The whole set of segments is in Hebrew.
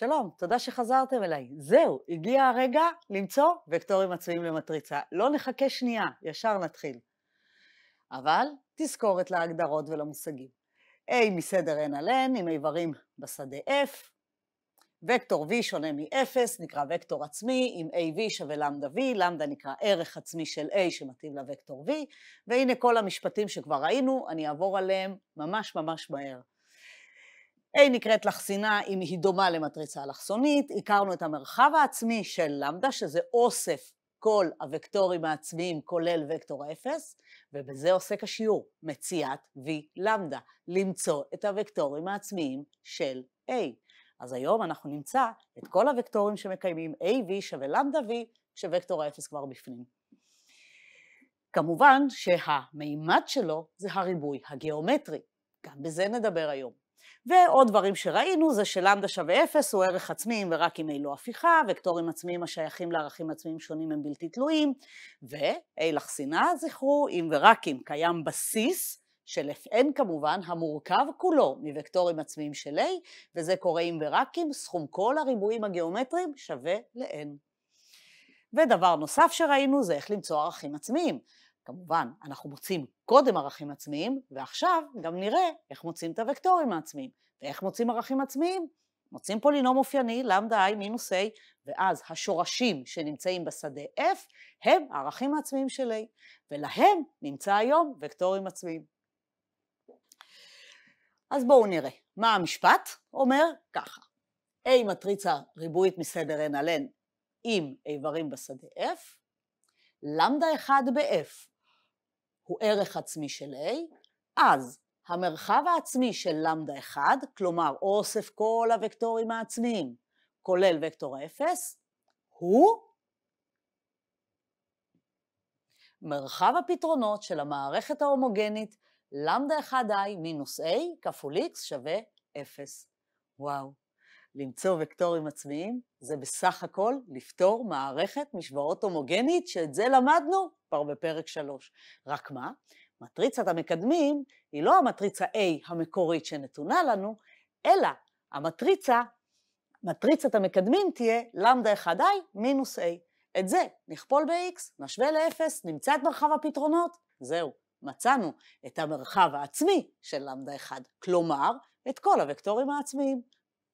שלום, תודה שחזרתם אליי. זהו, הגיע הרגע למצוא וקטורים מצויים למטריצה. לא נחכה שנייה, ישר נתחיל. אבל תזכורת להגדרות ולמושגים. A מסדר n על n עם איברים בשדה f. וקטור v שונה מ-0 נקרא וקטור עצמי, עם av שווה למדה v, למדה נקרא ערך עצמי של a שמתאים לווקטור v, והנה כל המשפטים שכבר ראינו, אני אעבור עליהם ממש ממש מהר. A נקראת לחסינה אם היא דומה למטריצה אלכסונית, הכרנו את המרחב העצמי של למדה, שזה אוסף כל הוקטורים העצמיים כולל וקטור האפס, ובזה עוסק השיעור, מציאת V למדה, למצוא את הוקטורים העצמיים של A. אז היום אנחנו נמצא את כל הוקטורים שמקיימים AV שווה למדה V, כשווקטור האפס כבר בפנים. כמובן שהמימד שלו זה הריבוי הגיאומטרי, גם בזה נדבר היום. ועוד דברים שראינו זה שלמדה שווה אפס הוא ערך עצמי אם ורק אם אין לו לא הפיכה, וקטורים עצמיים השייכים לערכים עצמיים שונים הם בלתי תלויים, ו-A לחסינה, זכרו, אם ורק אם קיים בסיס של Fn כמובן, המורכב כולו מוקטורים עצמיים של A, וזה קורה אם ורק אם סכום כל הריבועים הגיאומטריים שווה ל-N. ודבר נוסף שראינו זה איך למצוא ערכים עצמיים. כמובן, אנחנו מוצאים קודם ערכים עצמיים, ועכשיו גם נראה איך מוצאים את הוקטורים העצמיים. ואיך מוצאים ערכים עצמיים? מוצאים פולינום אופייני, למדה i מינוס a, ואז השורשים שנמצאים בשדה f הם הערכים העצמיים של a, ולהם נמצא היום וקטורים עצמיים. אז בואו נראה. מה המשפט אומר? ככה, a מטריצה ריבועית מסדר n על n עם איברים בשדה f, למדה 1 ב-F הוא ערך עצמי של A, אז המרחב העצמי של למדה 1, כלומר אוסף כל הוקטורים העצמיים, כולל וקטור 0, הוא מרחב הפתרונות של המערכת ההומוגנית למדה 1i מינוס a כפול x שווה 0. וואו. למצוא וקטורים עצמיים, זה בסך הכל לפתור מערכת משוואות הומוגנית, שאת זה למדנו כבר בפרק 3. רק מה? מטריצת המקדמים היא לא המטריצה A המקורית שנתונה לנו, אלא המטריצה, מטריצת המקדמים תהיה למדה 1i מינוס a. את זה נכפול ב-x, נשווה ל-0, נמצא את מרחב הפתרונות, זהו, מצאנו את המרחב העצמי של למדה 1, כלומר, את כל הוקטורים העצמיים.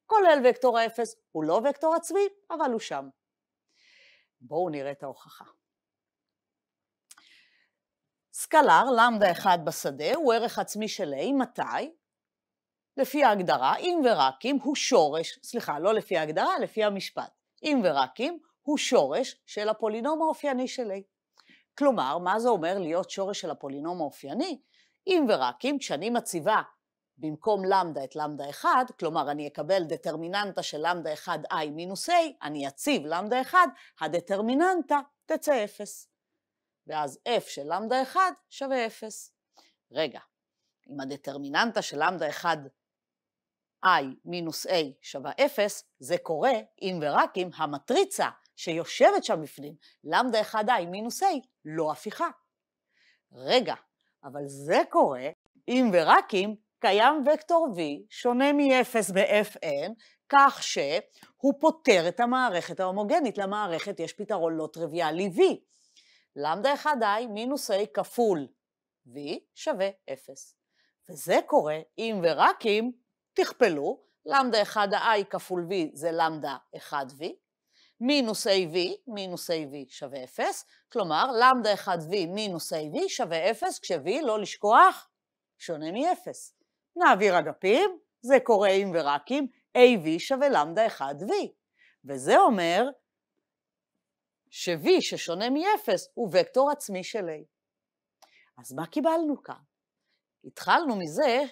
כולל וקטור האפס, הוא לא וקטור עצמי, אבל הוא שם. בואו נראה את ההוכחה. סקלר, למדה 1 בשדה, הוא ערך עצמי של A, מתי? לפי ההגדרה, אם ורק אם הוא שורש, סליחה, לא לפי ההגדרה, לפי המשפט. אם ורק אם הוא שורש של הפולינום האופייני של A. כלומר, מה זה אומר להיות שורש של הפולינום האופייני? אם ורק אם כשאני מציבה במקום למדה את למדה 1, כלומר אני אקבל דטרמיננטה של למדה 1 i מינוס a, אני אציב למדה 1, הדטרמיננטה תצא 0. ואז f של למדה 1 שווה 0. רגע, אם הדטרמיננטה של למדה 1 i מינוס a שווה 0, זה קורה אם ורק אם המטריצה שיושבת שם בפנים, למדה 1 i מינוס a, לא הפיכה. רגע, אבל זה קורה אם ורק אם קיים וקטור V שונה מ-0 ב-Fn, כך שהוא פותר את המערכת ההומוגנית. למערכת יש פתרון לא טריוויאלי V. למדה 1i מינוס a כפול v שווה 0. וזה קורה אם ורק אם תכפלו, למדה 1i כפול v זה למדה 1v, מינוס av מינוס av שווה 0, כלומר למדה 1v מינוס av שווה 0, כש-v לא לשכוח שונה מ-0. נעביר אגפים, זה קורה אם ורק אם AV שווה למדה 1V. וזה אומר ש-V ששונה מ-0 הוא וקטור עצמי של A. אז מה קיבלנו כאן? התחלנו מזה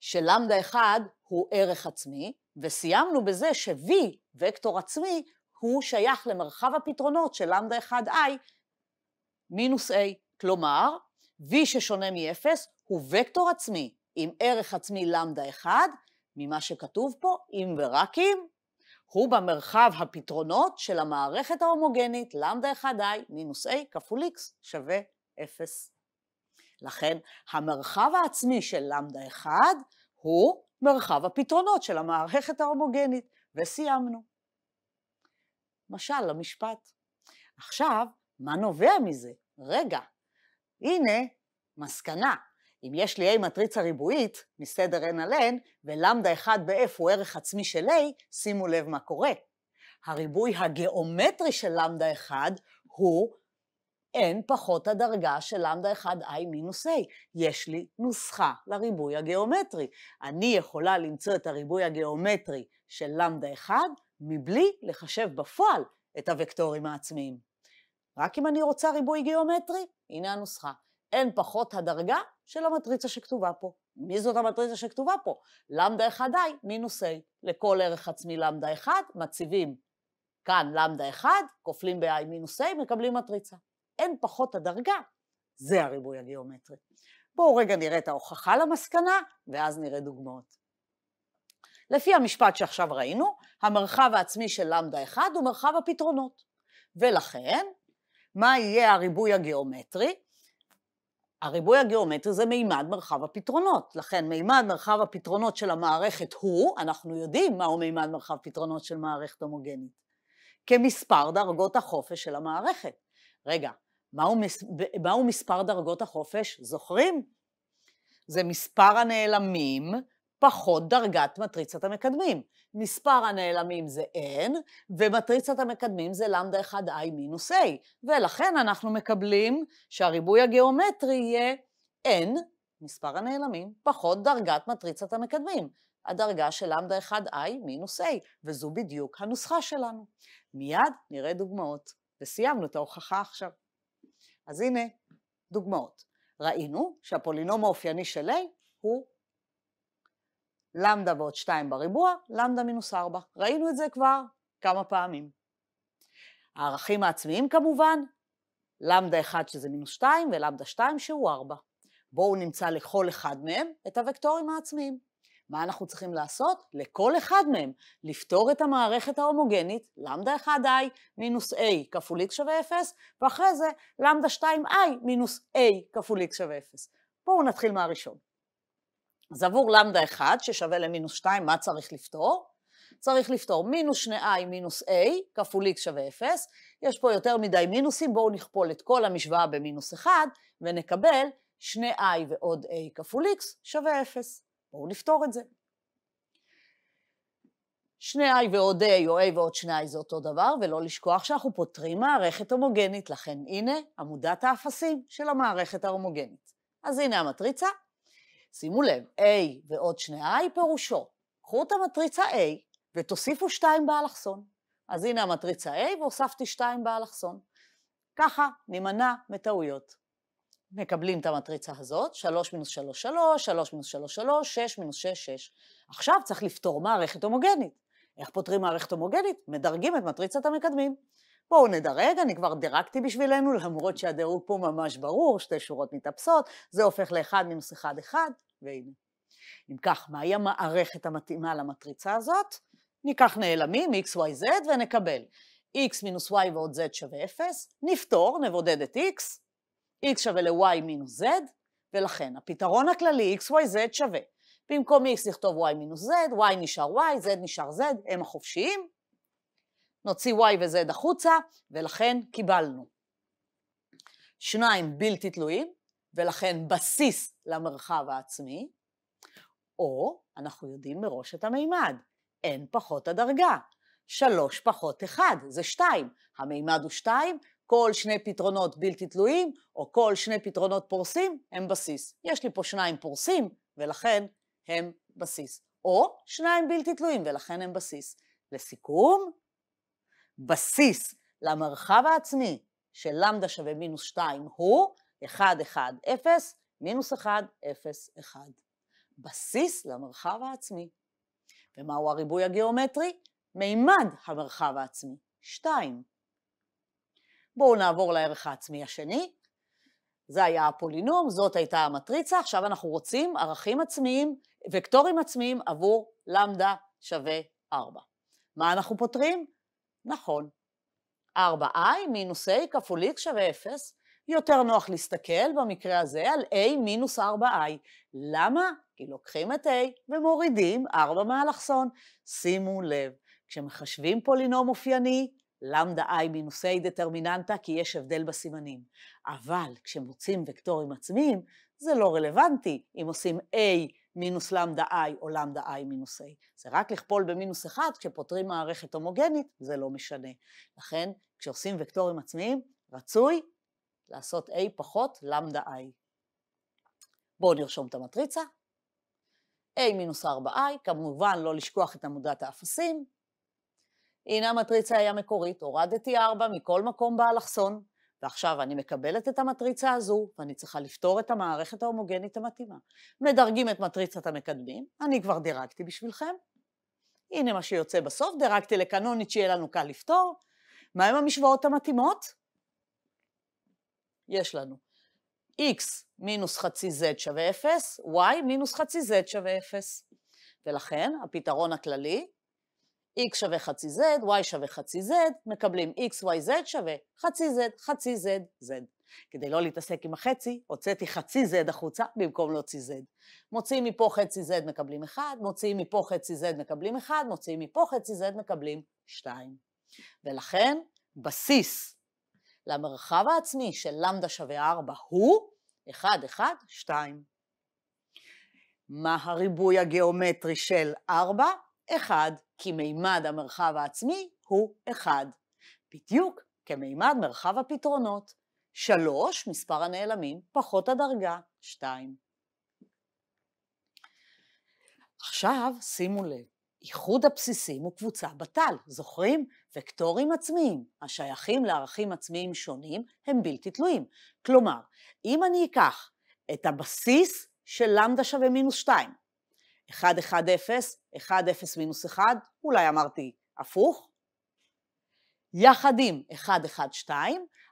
שלמדה 1 הוא ערך עצמי, וסיימנו בזה ש-V, וקטור עצמי, הוא שייך למרחב הפתרונות של למדה 1i מינוס a. כלומר, v ששונה מ-0 הוא וקטור עצמי עם ערך עצמי למדה 1, ממה שכתוב פה, אם ורק אם, הוא במרחב הפתרונות של המערכת ההומוגנית למדה 1i מינוס a כפול x שווה 0. לכן המרחב העצמי של למדה 1 הוא מרחב הפתרונות של המערכת ההומוגנית, וסיימנו. משל למשפט. עכשיו, מה נובע מזה? רגע, הנה, מסקנה. אם יש לי A מטריצה ריבועית מסדר n על n, ולמדה 1 ב-f הוא ערך עצמי של A, שימו לב מה קורה. הריבוי הגיאומטרי של למדה 1 הוא n פחות הדרגה של למדה 1 i מינוס a. יש לי נוסחה לריבוי הגיאומטרי. אני יכולה למצוא את הריבוי הגיאומטרי של למדה 1 מבלי לחשב בפועל את הוקטורים העצמיים. רק אם אני רוצה ריבוי גיאומטרי, הנה הנוסחה. אין פחות הדרגה של המטריצה שכתובה פה. מי זאת המטריצה שכתובה פה? למדה 1i מינוס a. לכל ערך עצמי למדה 1, מציבים כאן למדה 1, כופלים ב-i מינוס a, מקבלים מטריצה. אין פחות הדרגה, זה הריבוי הגיאומטרי. בואו רגע נראה את ההוכחה למסקנה, ואז נראה דוגמאות. לפי המשפט שעכשיו ראינו, המרחב העצמי של למדה 1 הוא מרחב הפתרונות. ולכן, מה יהיה הריבוי הגיאומטרי. הריבוי הגיאומטרי זה מימד מרחב הפתרונות, לכן מימד מרחב הפתרונות של המערכת הוא, אנחנו יודעים מהו מימד מרחב פתרונות של מערכת הומוגנית, כמספר דרגות החופש של המערכת. רגע, מהו, מס, מהו מספר דרגות החופש? זוכרים? זה מספר הנעלמים פחות דרגת מטריצת המקדמים. מספר הנעלמים זה n, ומטריצת המקדמים זה למדה 1i מינוס a, ולכן אנחנו מקבלים שהריבוי הגיאומטרי יהיה n, מספר הנעלמים, פחות דרגת מטריצת המקדמים, הדרגה של למדה 1i מינוס a, וזו בדיוק הנוסחה שלנו. מיד נראה דוגמאות, וסיימנו את ההוכחה עכשיו. אז הנה, דוגמאות. ראינו שהפולינום האופייני של a הוא למדה ועוד 2 בריבוע, למדה מינוס 4. ראינו את זה כבר כמה פעמים. הערכים העצמיים כמובן, למדה 1 שזה מינוס 2 ולמדה 2 שהוא 4. בואו נמצא לכל אחד מהם את הוקטורים העצמיים. מה אנחנו צריכים לעשות? לכל אחד מהם, לפתור את המערכת ההומוגנית, למדה 1i מינוס a כפול x שווה 0, ואחרי זה למדה 2i מינוס a כפול x שווה 0. בואו נתחיל מהראשון. אז עבור למדה 1 ששווה למינוס 2, מה צריך לפתור? צריך לפתור מינוס 2i מינוס a כפול x שווה 0, יש פה יותר מדי מינוסים, בואו נכפול את כל המשוואה במינוס 1 ונקבל 2i ועוד a כפול x שווה 0. בואו נפתור את זה. 2i ועוד a או a ועוד 2i זה אותו דבר, ולא לשכוח שאנחנו פותרים מערכת הומוגנית, לכן הנה עמודת האפסים של המערכת ההומוגנית. אז הנה המטריצה, שימו לב, A ועוד שני I פירושו, קחו את המטריצה A ותוסיפו 2 באלכסון. אז הנה המטריצה A והוספתי 2 באלכסון. ככה נימנע מטעויות. מקבלים את המטריצה הזאת, 3 מינוס 3, 3, 3 מינוס 3, 3, 6 מינוס 6, 6. עכשיו צריך לפתור מערכת הומוגנית. איך פותרים מערכת הומוגנית? מדרגים את מטריצת המקדמים. בואו נדרג, אני כבר דירגתי בשבילנו, למרות שהדירוג פה ממש ברור, שתי שורות מתאפסות, זה הופך לאחד מינוס אחד אחד, והנה. אם כך, מהי המערכת המתאימה למטריצה הזאת? ניקח נעלמים, x, y, z, ונקבל. x מינוס y ועוד z שווה 0, נפתור, נבודד את x, x שווה ל-y מינוס z, ולכן הפתרון הכללי x, y, z שווה. במקום x נכתוב y מינוס z, y נשאר y, z נשאר z, הם החופשיים, נוציא y ו-z החוצה, ולכן קיבלנו. שניים בלתי תלויים, ולכן בסיס למרחב העצמי, או אנחנו יודעים מראש את המימד, n פחות הדרגה. 3 פחות 1 זה 2, המימד הוא 2, כל שני פתרונות בלתי תלויים, או כל שני פתרונות פורסים, הם בסיס. יש לי פה שניים פורסים, ולכן הם בסיס. או שניים בלתי תלויים, ולכן הם בסיס. לסיכום, בסיס למרחב העצמי של למדה שווה מינוס 2 הוא 1, 1, 0, מינוס 1, 0, 1. בסיס למרחב העצמי. ומהו הריבוי הגיאומטרי? מימד המרחב העצמי, 2. בואו נעבור לערך העצמי השני. זה היה הפולינום, זאת הייתה המטריצה, עכשיו אנחנו רוצים ערכים עצמיים, וקטורים עצמיים עבור למדה שווה 4. מה אנחנו פותרים? נכון. 4i מינוס a כפול x שווה 0. יותר נוח להסתכל במקרה הזה על a מינוס 4i. למה? כי לוקחים את a ומורידים 4 מהאלכסון. שימו לב, כשמחשבים פולינום אופייני, למדה i מינוס a דטרמיננטה, כי יש הבדל בסימנים. אבל כשמוצאים וקטורים עצמיים, זה לא רלוונטי. אם עושים a מינוס למדה i או למדה i מינוס a. זה רק לכפול במינוס 1, כשפותרים מערכת הומוגנית, זה לא משנה. לכן, כשעושים וקטורים עצמיים, רצוי לעשות a פחות למדה i. בואו נרשום את המטריצה. a מינוס 4i, כמובן לא לשכוח את עמודת האפסים. הנה המטריצה היה מקורית, הורדתי 4 מכל מקום באלכסון, ועכשיו אני מקבלת את המטריצה הזו, ואני צריכה לפתור את המערכת ההומוגנית המתאימה. מדרגים את מטריצת המקדמים, אני כבר דירגתי בשבילכם. הנה מה שיוצא בסוף, דירגתי לקנונית שיהיה לנו קל לפתור. מה עם המשוואות המתאימות? יש לנו x מינוס חצי z שווה 0, y מינוס חצי z שווה 0. ולכן הפתרון הכללי x שווה חצי z, y שווה חצי z, מקבלים x, y, z שווה חצי z, חצי z, z. כדי לא להתעסק עם החצי, הוצאתי חצי z החוצה במקום להוציא z. מוציאים מפה חצי z מקבלים 1, מוציאים מפה חצי z מקבלים 1, מוציאים מפה חצי z מקבלים 2. ולכן, בסיס למרחב העצמי של למדה שווה 4 הוא 1, 1, 2. מה הריבוי הגיאומטרי של 4? 1. כי מימד המרחב העצמי הוא 1, בדיוק כמימד מרחב הפתרונות. 3, מספר הנעלמים, פחות הדרגה 2. עכשיו שימו לב, איחוד הבסיסים הוא קבוצה בת"ל, זוכרים? וקטורים עצמיים השייכים לערכים עצמיים שונים הם בלתי תלויים. כלומר, אם אני אקח את הבסיס של למדה שווה מינוס 2, 1-1-0, 1-0 מינוס 1, אולי אמרתי הפוך. יחד עם 1-1-2,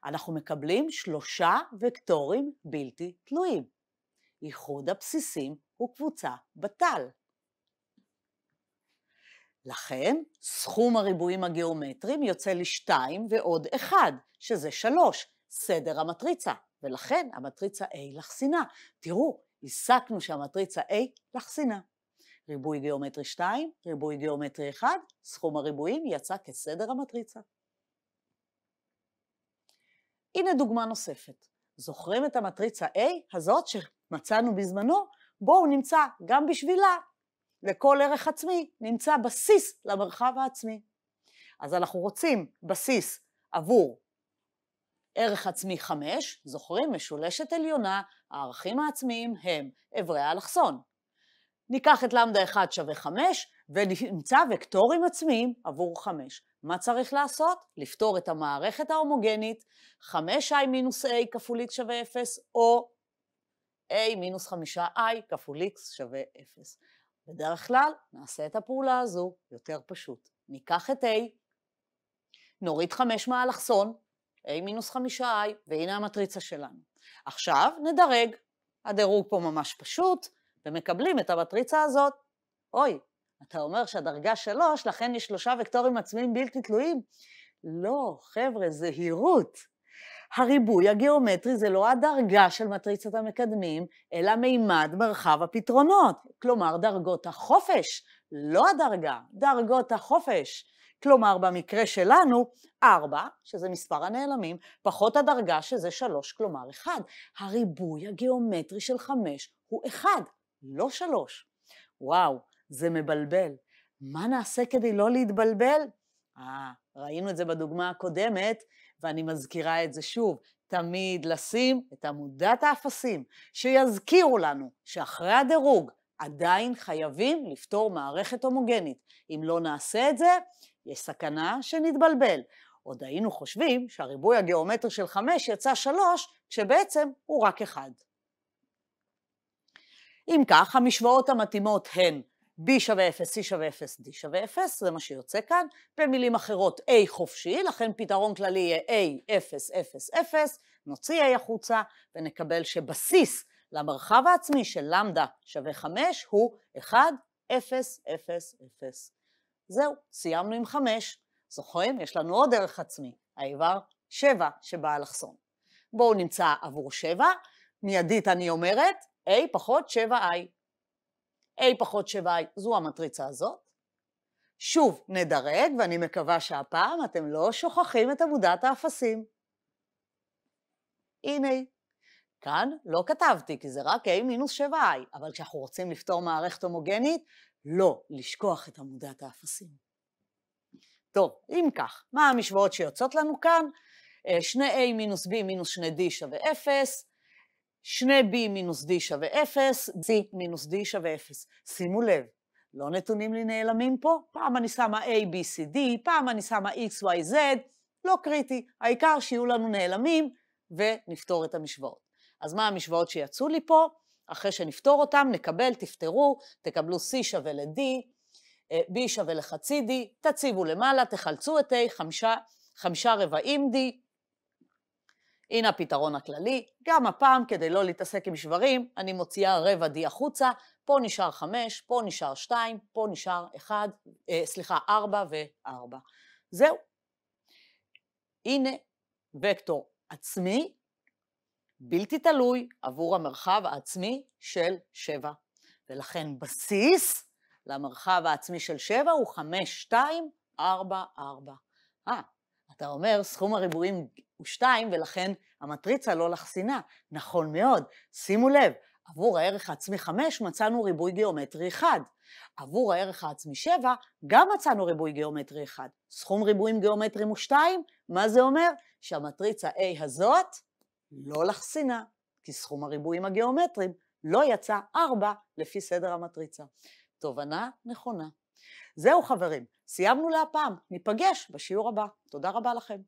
אנחנו מקבלים שלושה וקטורים בלתי תלויים. איחוד הבסיסים הוא קבוצה בת"ל. לכן, סכום הריבועים הגיאומטריים יוצא לי 2 ועוד 1, שזה 3, סדר המטריצה, ולכן המטריצה A לחסינה. תראו, הסקנו שהמטריצה A לחסינה. ריבוי גיאומטרי 2, ריבוי גיאומטרי 1, סכום הריבועים יצא כסדר המטריצה. הנה דוגמה נוספת. זוכרים את המטריצה A הזאת שמצאנו בזמנו? בואו נמצא גם בשבילה, לכל ערך עצמי, נמצא בסיס למרחב העצמי. אז אנחנו רוצים בסיס עבור ערך עצמי 5, זוכרים? משולשת עליונה, הערכים העצמיים הם אברי האלכסון, ניקח את למדה 1 שווה 5, ונמצא וקטורים עצמיים עבור 5. מה צריך לעשות? לפתור את המערכת ההומוגנית 5i מינוס a כפול x שווה 0, או a מינוס 5i כפול x שווה 0. בדרך כלל נעשה את הפעולה הזו יותר פשוט. ניקח את a, נוריד 5 מהאלכסון, a מינוס 5i, והנה המטריצה שלנו. עכשיו נדרג. הדירוג פה ממש פשוט, ומקבלים את המטריצה הזאת. אוי, אתה אומר שהדרגה שלוש, לכן יש שלושה וקטורים עצמיים בלתי תלויים? לא, חבר'ה, זהירות. הריבוי הגיאומטרי זה לא הדרגה של מטריצת המקדמים, אלא מימד מרחב הפתרונות, כלומר דרגות החופש, לא הדרגה, דרגות החופש. כלומר, במקרה שלנו, 4, שזה מספר הנעלמים, פחות הדרגה שזה 3, כלומר 1. הריבוי הגיאומטרי של 5 הוא 1. לא שלוש. וואו, זה מבלבל. מה נעשה כדי לא להתבלבל? אה, ראינו את זה בדוגמה הקודמת, ואני מזכירה את זה שוב. תמיד לשים את עמודת האפסים, שיזכירו לנו שאחרי הדירוג עדיין חייבים לפתור מערכת הומוגנית. אם לא נעשה את זה, יש סכנה שנתבלבל. עוד היינו חושבים שהריבוי הגיאומטרי של 5 יצא 3, כשבעצם הוא רק 1. אם כך, המשוואות המתאימות הן b שווה 0, c שווה 0, d שווה 0, זה מה שיוצא כאן. במילים אחרות, a חופשי, לכן פתרון כללי יהיה a 0, 0, 0, נוציא a החוצה ונקבל שבסיס למרחב העצמי של למדה שווה 5 הוא 1, 0, 0, 0. זהו, סיימנו עם 5. זוכרים? יש לנו עוד ערך עצמי, האיבר 7 שבא אלכסון. בואו נמצא עבור 7, מיידית אני אומרת, A פחות 7i. A פחות 7i זו המטריצה הזאת. שוב, נדרג, ואני מקווה שהפעם אתם לא שוכחים את עמודת האפסים. הנה כאן לא כתבתי, כי זה רק A מינוס 7i, אבל כשאנחנו רוצים לפתור מערכת הומוגנית, לא לשכוח את עמודת האפסים. טוב, אם כך, מה המשוואות שיוצאות לנו כאן? 2a אה, מינוס b מינוס 2d שווה 0, 2b מינוס d שווה 0, c מינוס d שווה 0. שימו לב, לא נתונים לי נעלמים פה, פעם אני שמה a, b, c, d, פעם אני שמה x, y, z, לא קריטי, העיקר שיהיו לנו נעלמים ונפתור את המשוואות. אז מה המשוואות שיצאו לי פה? אחרי שנפתור אותם, נקבל, תפתרו, תקבלו c שווה ל-d, אה, b שווה לחצי d, תציבו למעלה, תחלצו את a, חמישה, חמישה רבעים d, הנה הפתרון הכללי, גם הפעם כדי לא להתעסק עם שברים, אני מוציאה רבע D החוצה, פה נשאר 5, פה נשאר 2, פה נשאר 1, אה, סליחה, 4 ו-4. זהו. הנה וקטור עצמי, בלתי תלוי עבור המרחב העצמי של 7. ולכן בסיס למרחב העצמי של 7 הוא 5, 2, 4, 4. אה, אתה אומר, סכום הריבועים הוא 2, ולכן המטריצה לא לחסינה. נכון מאוד. שימו לב, עבור הערך העצמי 5 מצאנו ריבוי גיאומטרי 1. עבור הערך העצמי 7 גם מצאנו ריבוי גיאומטרי 1. סכום ריבועים גיאומטריים הוא 2, מה זה אומר? שהמטריצה A הזאת לא לחסינה, כי סכום הריבועים הגיאומטריים לא יצא 4 לפי סדר המטריצה. תובנה נכונה. זהו חברים, סיימנו להפעם, ניפגש בשיעור הבא. תודה רבה לכם.